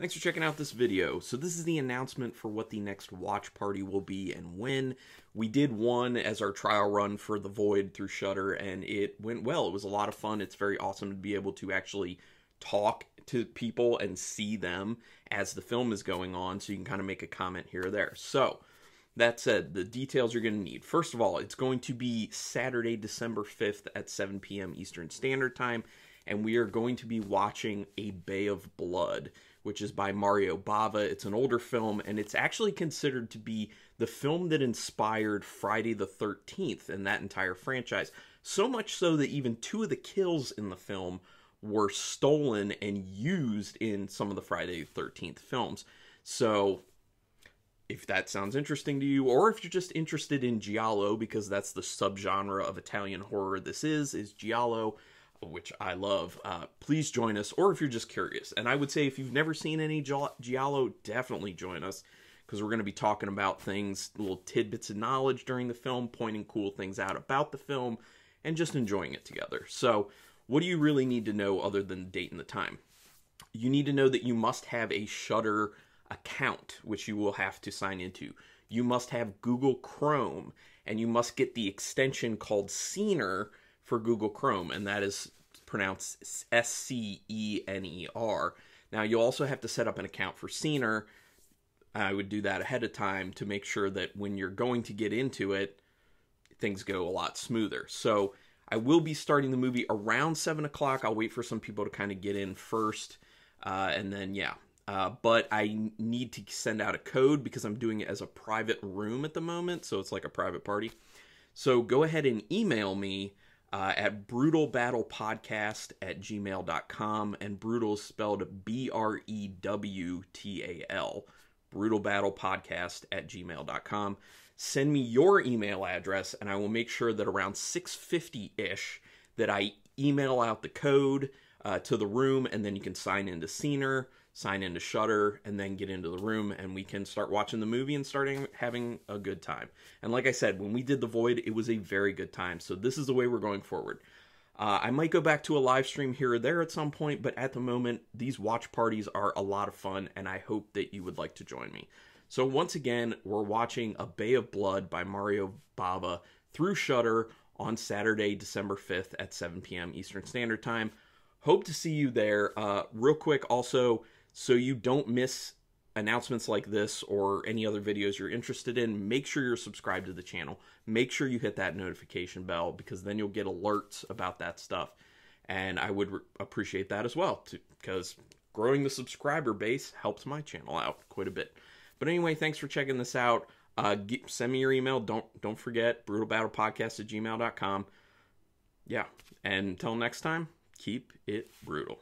Thanks for checking out this video. So this is the announcement for what the next watch party will be and when. We did one as our trial run for The Void through Shutter, and it went well. It was a lot of fun. It's very awesome to be able to actually talk to people and see them as the film is going on, so you can kind of make a comment here or there. So that said, the details you're going to need. First of all, it's going to be Saturday, December 5th at 7 p.m. Eastern Standard Time, and we are going to be watching A Bay of Blood which is by Mario Bava. It's an older film, and it's actually considered to be the film that inspired Friday the 13th and that entire franchise. So much so that even two of the kills in the film were stolen and used in some of the Friday the 13th films. So if that sounds interesting to you, or if you're just interested in Giallo, because that's the subgenre of Italian horror this is, is Giallo, which I love, uh, please join us, or if you're just curious. And I would say if you've never seen any Giallo, definitely join us, because we're going to be talking about things, little tidbits of knowledge during the film, pointing cool things out about the film, and just enjoying it together. So, what do you really need to know other than the date and the time? You need to know that you must have a Shutter account, which you will have to sign into. You must have Google Chrome, and you must get the extension called Scener for Google Chrome, and that is pronounced S C E N E R. Now, you also have to set up an account for Scener. I would do that ahead of time to make sure that when you're going to get into it, things go a lot smoother. So, I will be starting the movie around 7 o'clock. I'll wait for some people to kind of get in first. Uh, and then, yeah. Uh, but I need to send out a code because I'm doing it as a private room at the moment. So it's like a private party. So go ahead and email me uh, at brutalbattlepodcast at gmail.com and brutal is spelled b-r-e-w-t-a-l brutalbattlepodcast at gmail.com send me your email address and i will make sure that around 650ish that i email out the code uh, to the room, and then you can sign into Scener, sign into Shutter, and then get into the room, and we can start watching the movie and starting having a good time. And like I said, when we did The Void, it was a very good time. So this is the way we're going forward. Uh, I might go back to a live stream here or there at some point, but at the moment, these watch parties are a lot of fun, and I hope that you would like to join me. So once again, we're watching A Bay of Blood by Mario Bava through Shutter on Saturday, December 5th at 7 p.m. Eastern Standard Time hope to see you there. Uh, real quick, also, so you don't miss announcements like this or any other videos you're interested in, make sure you're subscribed to the channel. Make sure you hit that notification bell because then you'll get alerts about that stuff. And I would appreciate that as well because growing the subscriber base helps my channel out quite a bit. But anyway, thanks for checking this out. Uh, get, send me your email. Don't don't forget brutalbattlepodcast at gmail.com. Yeah. And until next time, keep it brutal.